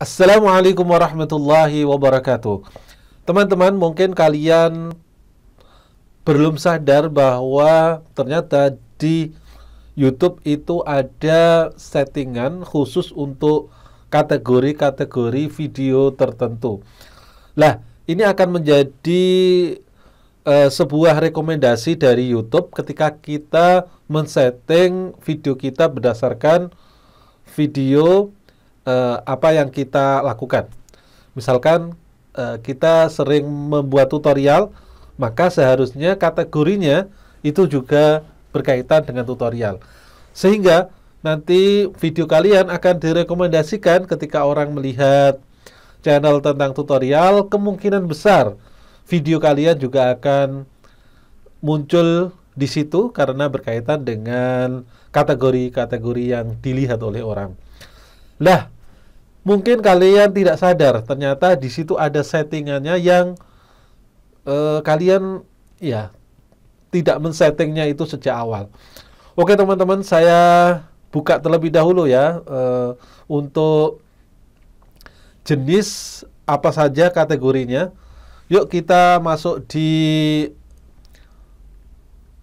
Assalamualaikum warahmatullahi wabarakatuh. Teman-teman, mungkin kalian belum sadar bahwa ternyata di YouTube itu ada settingan khusus untuk kategori-kategori video tertentu. Lah, ini akan menjadi uh, sebuah rekomendasi dari YouTube ketika kita men-setting video kita berdasarkan video uh, apa yang kita lakukan. Misalkan uh, kita sering membuat tutorial, maka seharusnya kategorinya itu juga berkaitan dengan tutorial. Sehingga nanti video kalian akan direkomendasikan ketika orang melihat channel tentang tutorial, kemungkinan besar video kalian juga akan muncul di situ karena berkaitan dengan kategori-kategori yang dilihat oleh orang. Lah, mungkin kalian tidak sadar ternyata di situ ada settingannya yang eh, kalian ya tidak men-settingnya itu sejak awal. Oke teman-teman, saya buka terlebih dahulu ya eh, untuk jenis apa saja kategorinya. Yuk kita masuk di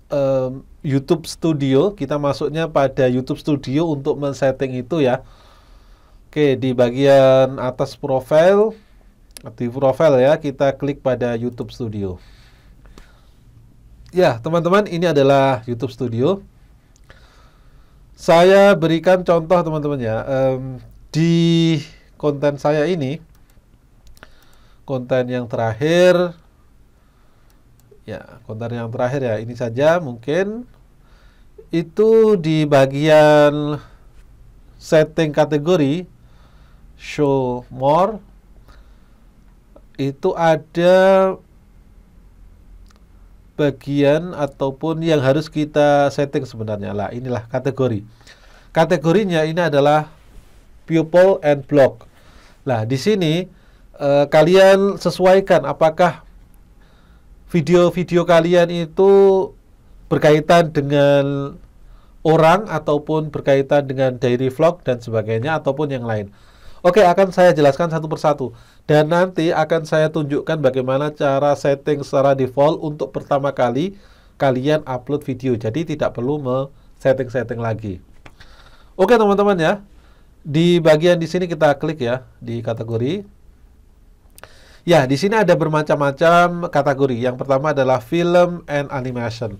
um, YouTube Studio. Kita masuknya pada YouTube Studio untuk men-setting itu ya. Oke, di bagian atas profil, di profil ya, kita klik pada YouTube Studio. Ya, teman-teman, ini adalah YouTube Studio. Saya berikan contoh teman-teman ya, um, di konten saya ini, konten yang terakhir, ya, konten yang terakhir ya, ini saja mungkin, itu di bagian setting kategori, show more itu ada bagian ataupun yang harus kita setting sebenarnya lah inilah kategori kategorinya ini adalah pupil and block lah di sini eh, kalian sesuaikan apakah video-video kalian itu berkaitan dengan orang ataupun berkaitan dengan diary vlog dan sebagainya ataupun yang lain Oke, akan saya jelaskan satu persatu. Dan nanti akan saya tunjukkan bagaimana cara setting secara default untuk pertama kali kalian upload video. Jadi tidak perlu setting setting lagi. Oke, teman-teman ya. Di bagian di sini kita klik ya di kategori. Ya, di sini ada bermacam-macam kategori. Yang pertama adalah film and animation.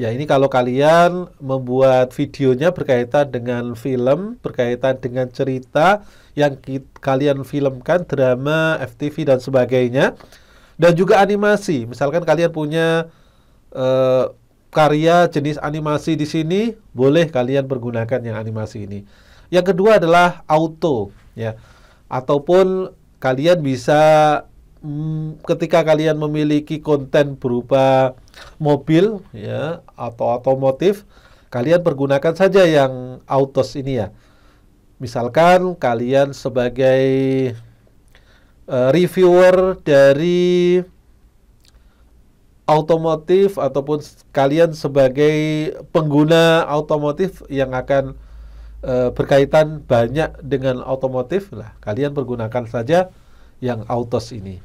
Ya ini kalau kalian membuat videonya berkaitan dengan film, berkaitan dengan cerita yang kalian filmkan, drama, FTV dan sebagainya, dan juga animasi. Misalkan kalian punya uh, karya jenis animasi di sini, boleh kalian pergunakan yang animasi ini. Yang kedua adalah auto, ya, ataupun kalian bisa Hmm, ketika kalian memiliki konten berupa mobil ya atau otomotif, kalian pergunakan saja yang autos ini ya. Misalkan kalian sebagai uh, reviewer dari otomotif ataupun kalian sebagai pengguna otomotif yang akan e, berkaitan banyak dengan otomotif lah kalian pergunakan saja yang autos ini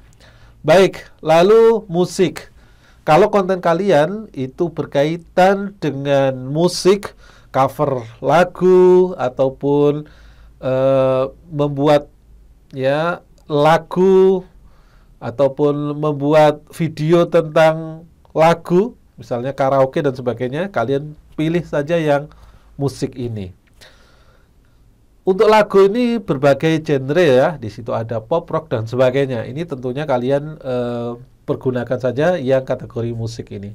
Baik, lalu musik. Kalau konten kalian itu berkaitan dengan musik, cover lagu ataupun uh, membuat ya lagu ataupun membuat video tentang lagu, misalnya karaoke dan sebagainya, kalian pilih saja yang musik ini. Untuk lagu ini berbagai genre ya, di situ ada pop, rock dan sebagainya. Ini tentunya kalian e, pergunakan saja yang kategori musik ini.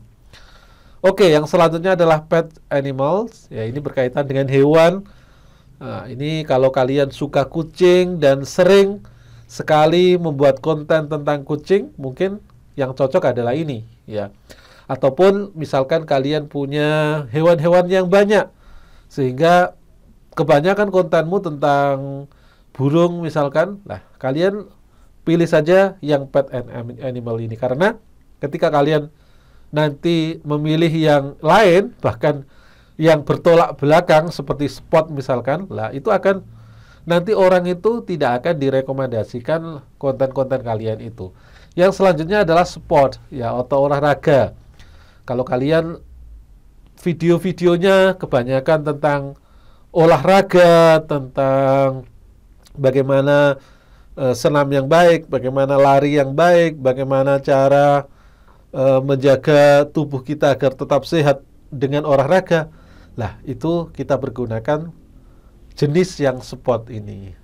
Oke, yang selanjutnya adalah pet animals. Ya, ini berkaitan dengan hewan. Nah, ini kalau kalian suka kucing dan sering sekali membuat konten tentang kucing, mungkin yang cocok adalah ini, ya. Ataupun misalkan kalian punya hewan-hewan yang banyak sehingga kebanyakan kontenmu tentang burung misalkan, nah kalian pilih saja yang pet and animal ini karena ketika kalian nanti memilih yang lain bahkan yang bertolak belakang seperti spot misalkan, lah itu akan nanti orang itu tidak akan direkomendasikan konten-konten kalian itu. Yang selanjutnya adalah sport ya atau olahraga. Kalau kalian video-videonya kebanyakan tentang olahraga, tentang bagaimana uh, senam yang baik, bagaimana lari yang baik, bagaimana cara uh, menjaga tubuh kita agar tetap sehat dengan olahraga. Lah, itu kita pergunakan jenis yang sport ini.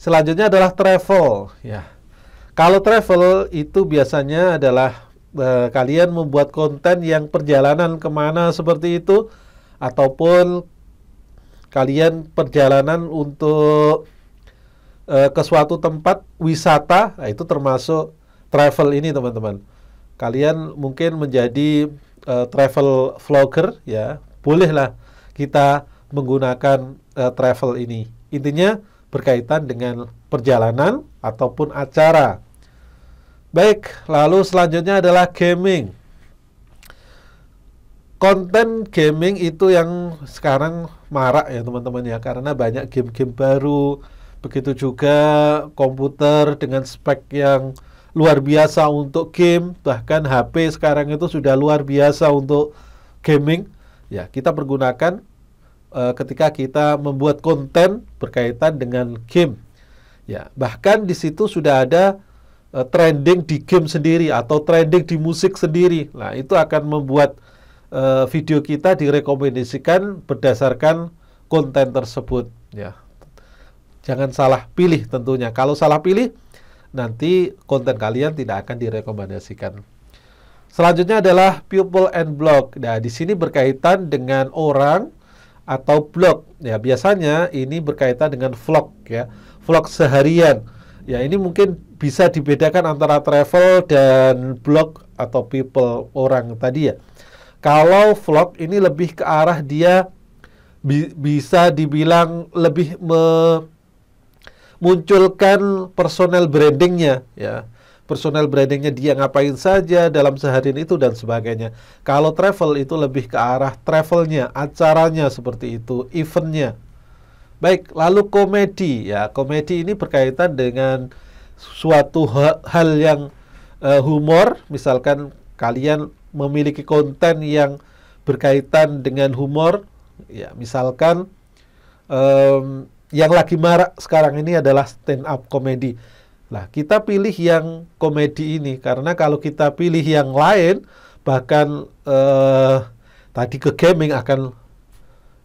Selanjutnya adalah travel, ya. Kalau travel itu biasanya adalah e, kalian membuat konten yang perjalanan kemana seperti itu, ataupun kalian perjalanan untuk uh, ke suatu tempat wisata, nah itu termasuk travel ini teman-teman. Kalian mungkin menjadi uh, travel vlogger ya, bolehlah kita menggunakan uh, travel ini. Intinya berkaitan dengan perjalanan ataupun acara. Baik, lalu selanjutnya adalah gaming konten gaming itu yang sekarang marak ya teman-teman ya karena banyak game-game baru begitu juga komputer dengan spek yang luar biasa untuk game bahkan HP sekarang itu sudah luar biasa untuk gaming ya kita pergunakan uh, ketika kita membuat konten berkaitan dengan game ya bahkan di situ sudah ada uh, trending di game sendiri atau trending di musik sendiri nah itu akan membuat uh, video kita direkomendasikan berdasarkan konten tersebut ya. Jangan salah pilih tentunya. Kalau salah pilih nanti konten kalian tidak akan direkomendasikan. Selanjutnya adalah people and blog. Nah, di sini berkaitan dengan orang atau blog. Ya, biasanya ini berkaitan dengan vlog ya. Vlog seharian. Ya, ini mungkin bisa dibedakan antara travel dan blog atau people orang tadi ya. Kalau vlog ini lebih ke arah dia bi bisa dibilang lebih memunculkan personal brandingnya ya personal brandingnya dia ngapain saja dalam sehari itu dan sebagainya. Kalau travel itu lebih ke arah travelnya, acaranya seperti itu, eventnya. Baik, lalu komedi ya. Komedi ini berkaitan dengan suatu hal yang uh, humor, misalkan kalian memiliki konten yang berkaitan dengan humor, ya misalkan um, yang lagi marak sekarang ini adalah stand up komedi. lah kita pilih yang komedi ini karena kalau kita pilih yang lain bahkan uh, tadi ke gaming akan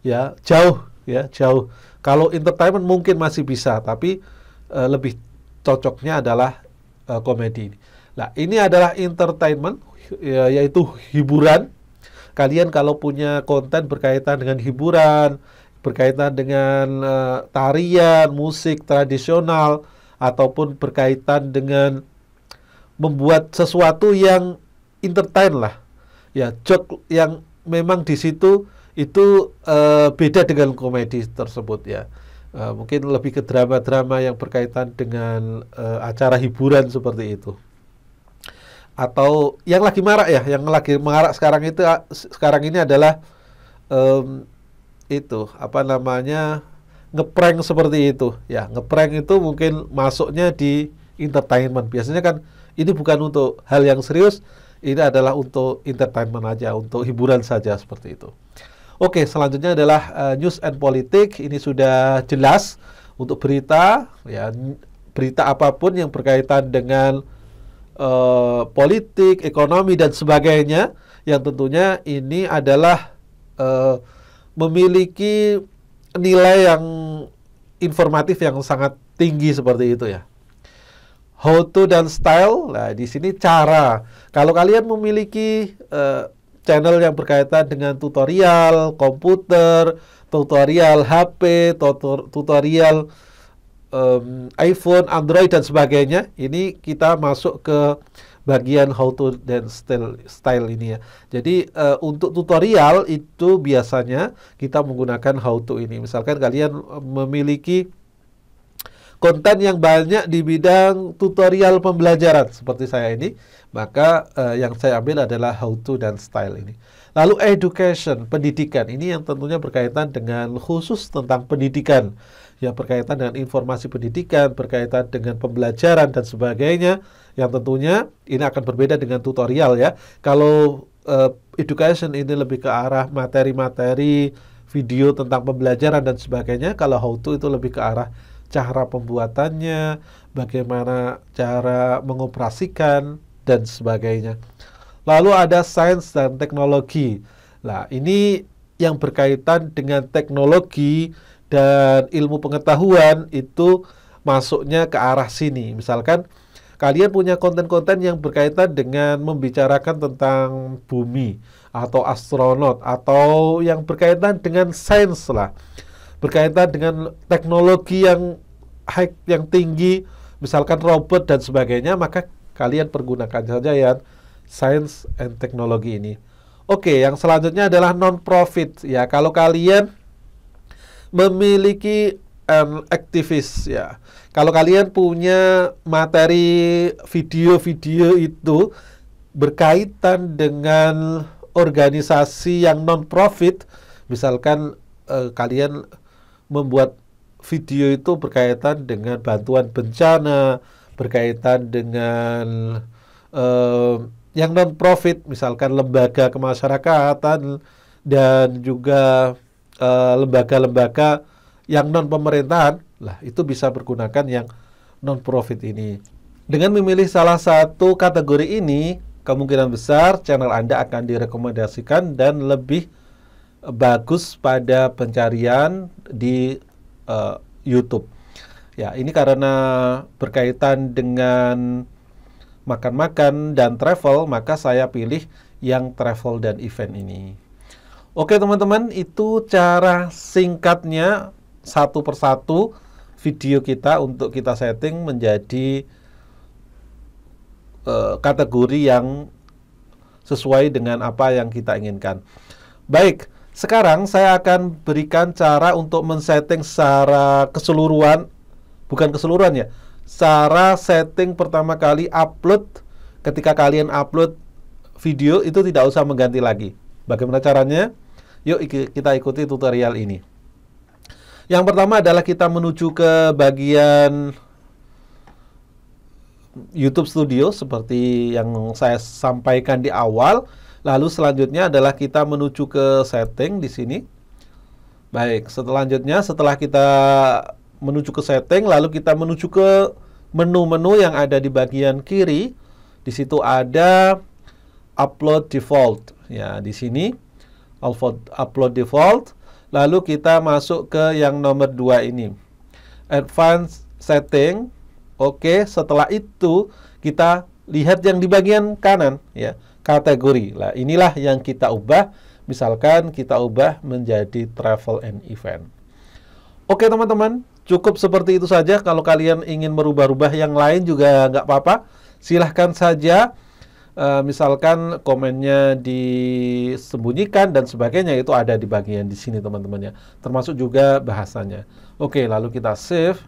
ya jauh ya jauh. Kalau entertainment mungkin masih bisa tapi uh, lebih cocoknya adalah uh, komedi ini. Nah, ini adalah entertainment ya, yaitu hiburan. Kalian kalau punya konten berkaitan dengan hiburan, berkaitan dengan uh, tarian, musik tradisional ataupun berkaitan dengan membuat sesuatu yang entertain lah. Ya, joke yang memang di situ itu uh, beda dengan komedi tersebut ya. Uh, mungkin lebih ke drama-drama yang berkaitan dengan uh, acara hiburan seperti itu atau yang lagi marak ya, yang lagi marak sekarang itu sekarang ini adalah um, itu apa namanya ngeprank seperti itu. Ya, ngeprank itu mungkin masuknya di entertainment. Biasanya kan ini bukan untuk hal yang serius, ini adalah untuk entertainment aja, untuk hiburan saja seperti itu. Oke, selanjutnya adalah uh, news and politik. Ini sudah jelas untuk berita ya berita apapun yang berkaitan dengan uh, politik, ekonomi dan sebagainya yang tentunya ini adalah uh, memiliki nilai yang informatif yang sangat tinggi seperti itu ya. How to dan style, nah di sini cara. Kalau kalian memiliki uh, channel yang berkaitan dengan tutorial komputer, tutorial HP, tutorial um, iPhone, Android dan sebagainya. Ini kita masuk ke bagian how to dan style style ini ya. Jadi uh, untuk tutorial itu biasanya kita menggunakan how to ini. Misalkan kalian eh, memiliki konten yang banyak di bidang tutorial pembelajaran seperti saya ini, maka uh, yang saya ambil adalah how to dan style ini. Lalu education, pendidikan. Ini yang tentunya berkaitan dengan khusus tentang pendidikan yang berkaitan dengan informasi pendidikan, berkaitan dengan pembelajaran dan sebagainya yang tentunya ini akan berbeda dengan tutorial ya. Kalau uh, education ini lebih ke arah materi-materi video tentang pembelajaran dan sebagainya, kalau how to itu lebih ke arah cara pembuatannya, bagaimana cara mengoperasikan dan sebagainya. Lalu ada sains dan teknologi. Nah, ini yang berkaitan dengan teknologi dan ilmu pengetahuan itu masuknya ke arah sini. Misalkan kalian punya konten-konten yang berkaitan dengan membicarakan tentang bumi atau astronot atau yang berkaitan dengan sains lah. Berkaitan dengan teknologi yang high yang tinggi, misalkan robot dan sebagainya, maka kalian pergunakan saja ya sains and teknologi ini. Oke, yang selanjutnya adalah non profit ya. Kalau kalian memiliki um, aktivis ya. Kalau kalian punya materi video-video itu berkaitan dengan organisasi yang non profit, misalkan eh, kalian membuat video itu berkaitan dengan bantuan bencana, berkaitan dengan eh, yang non profit, misalkan lembaga kemasyarakatan dan juga Eh, lembaga-lembaga yang non pemerintahan lah itu bisa pergunakan yang non profit ini. Dengan memilih salah satu kategori ini, kemungkinan besar channel Anda akan direkomendasikan dan lebih bagus pada pencarian di uh, YouTube. Ya, ini karena berkaitan dengan makan-makan dan travel, maka saya pilih yang travel dan event ini. Oke teman-teman, itu cara singkatnya satu persatu video kita untuk kita setting menjadi uh, kategori yang sesuai dengan apa yang kita inginkan. Baik, sekarang saya akan berikan cara untuk men-setting secara keseluruhan, bukan keseluruhan ya, cara setting pertama kali upload ketika kalian upload video itu tidak usah mengganti lagi. Bagaimana caranya? Yuk kita ikuti tutorial ini. Yang pertama adalah kita menuju ke bagian YouTube Studio seperti yang saya sampaikan di awal. Lalu selanjutnya adalah kita menuju ke setting di sini. Baik, selanjutnya setelah kita menuju ke setting, lalu kita menuju ke menu-menu yang ada di bagian kiri. Di situ ada upload default. Ya, di sini upload default lalu kita masuk ke yang nomor dua ini advanced setting oke setelah itu kita lihat yang di bagian kanan ya kategori lah inilah yang kita ubah misalkan kita ubah menjadi travel and event oke teman-teman cukup seperti itu saja kalau kalian ingin merubah-rubah yang lain juga nggak apa-apa silahkan saja uh, misalkan komennya disembunyikan dan sebagainya itu ada di bagian di sini teman-teman ya. Termasuk juga bahasanya. Oke, lalu kita save.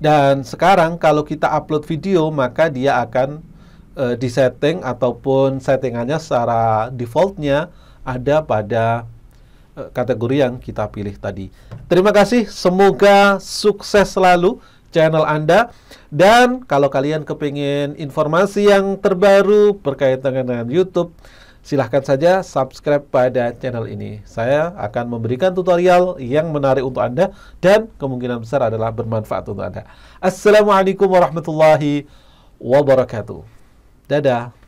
Dan sekarang kalau kita upload video maka dia akan uh, disetting ataupun settingannya secara defaultnya ada pada uh, kategori yang kita pilih tadi. Terima kasih, semoga sukses selalu channel Anda. Dan kalau kalian kepingin informasi yang terbaru berkaitan dengan YouTube, silahkan saja subscribe pada channel ini. Saya akan memberikan tutorial yang menarik untuk Anda dan kemungkinan besar adalah bermanfaat untuk Anda. Assalamualaikum warahmatullahi wabarakatuh. Dadah.